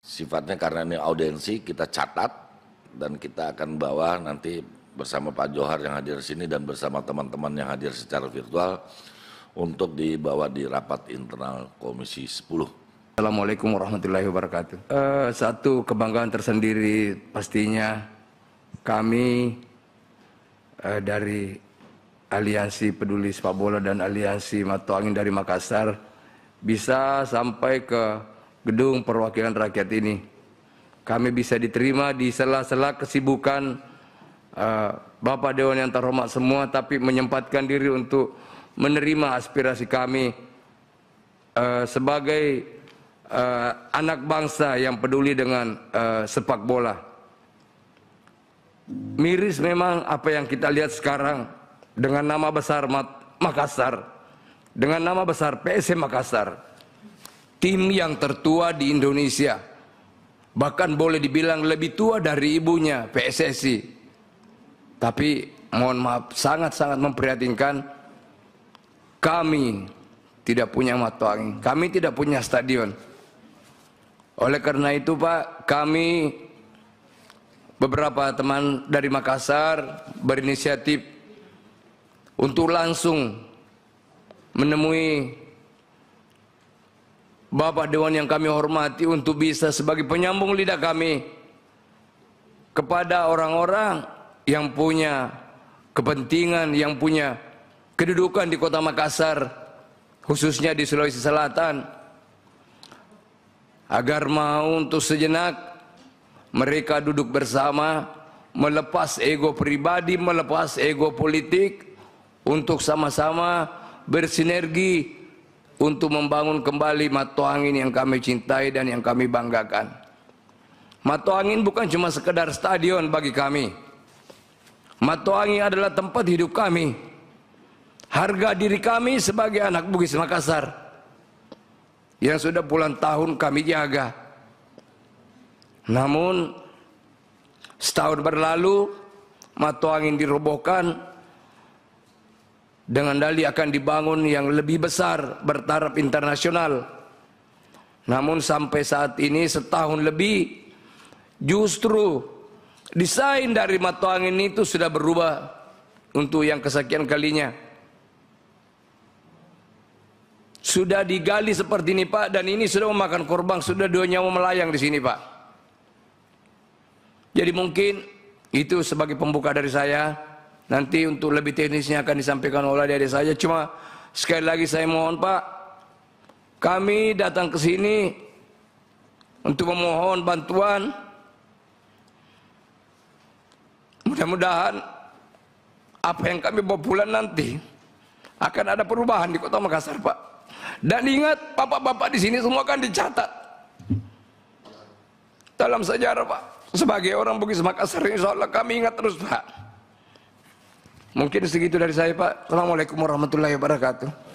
Sifatnya karena ini audiensi kita catat dan kita akan bawa nanti bersama Pak Johar yang hadir sini dan bersama teman-teman yang hadir secara virtual untuk dibawa di rapat internal Komisi 10. Assalamualaikum warahmatullahi wabarakatuh. Uh, satu kebanggaan tersendiri pastinya kami uh, dari Aliansi Peduli Sepak Bola dan Aliansi Matu Angin dari Makassar bisa sampai ke gedung perwakilan rakyat ini. Kami bisa diterima di sela-sela kesibukan uh, Bapak Dewan yang terhormat semua, tapi menyempatkan diri untuk menerima aspirasi kami uh, sebagai uh, anak bangsa yang peduli dengan uh, sepak bola. Miris memang apa yang kita lihat sekarang dengan nama besar Mat Makassar, dengan nama besar PSM Makassar tim yang tertua di Indonesia. Bahkan boleh dibilang lebih tua dari ibunya PSSI. Tapi mohon maaf sangat-sangat memprihatinkan kami tidak punya mata angin. Kami tidak punya stadion. Oleh karena itu Pak, kami beberapa teman dari Makassar berinisiatif untuk langsung menemui Bapak Dewan yang kami hormati untuk bisa sebagai penyambung lidah kami kepada orang-orang yang punya kepentingan, yang punya kedudukan di kota Makassar, khususnya di Sulawesi Selatan, agar mau untuk sejenak mereka duduk bersama, melepas ego pribadi, melepas ego politik, untuk sama-sama bersinergi untuk membangun kembali Mato Angin yang kami cintai dan yang kami banggakan. Mato Angin bukan cuma sekedar stadion bagi kami. Mato Angin adalah tempat hidup kami. Harga diri kami sebagai anak Bugis Makassar. Yang sudah puluhan tahun kami jaga. Namun setahun berlalu Mato Angin dirobohkan dengan dali akan dibangun yang lebih besar bertaraf internasional. Namun sampai saat ini setahun lebih justru desain dari mata angin itu sudah berubah untuk yang kesekian kalinya. Sudah digali seperti ini Pak dan ini sudah memakan korban, sudah dua nyawa melayang di sini Pak. Jadi mungkin itu sebagai pembuka dari saya. Nanti untuk lebih teknisnya akan disampaikan oleh adik-adik saya. Cuma sekali lagi saya mohon Pak, kami datang ke sini untuk memohon bantuan. Mudah-mudahan apa yang kami bawa pulang nanti akan ada perubahan di Kota Makassar, Pak. Dan ingat, bapak-bapak di sini semua akan dicatat dalam sejarah, Pak. Sebagai orang Bugis Makassar, insya Allah kami ingat terus, Pak. Mungkin segitu dari saya Pak. Assalamualaikum warahmatullahi wabarakatuh.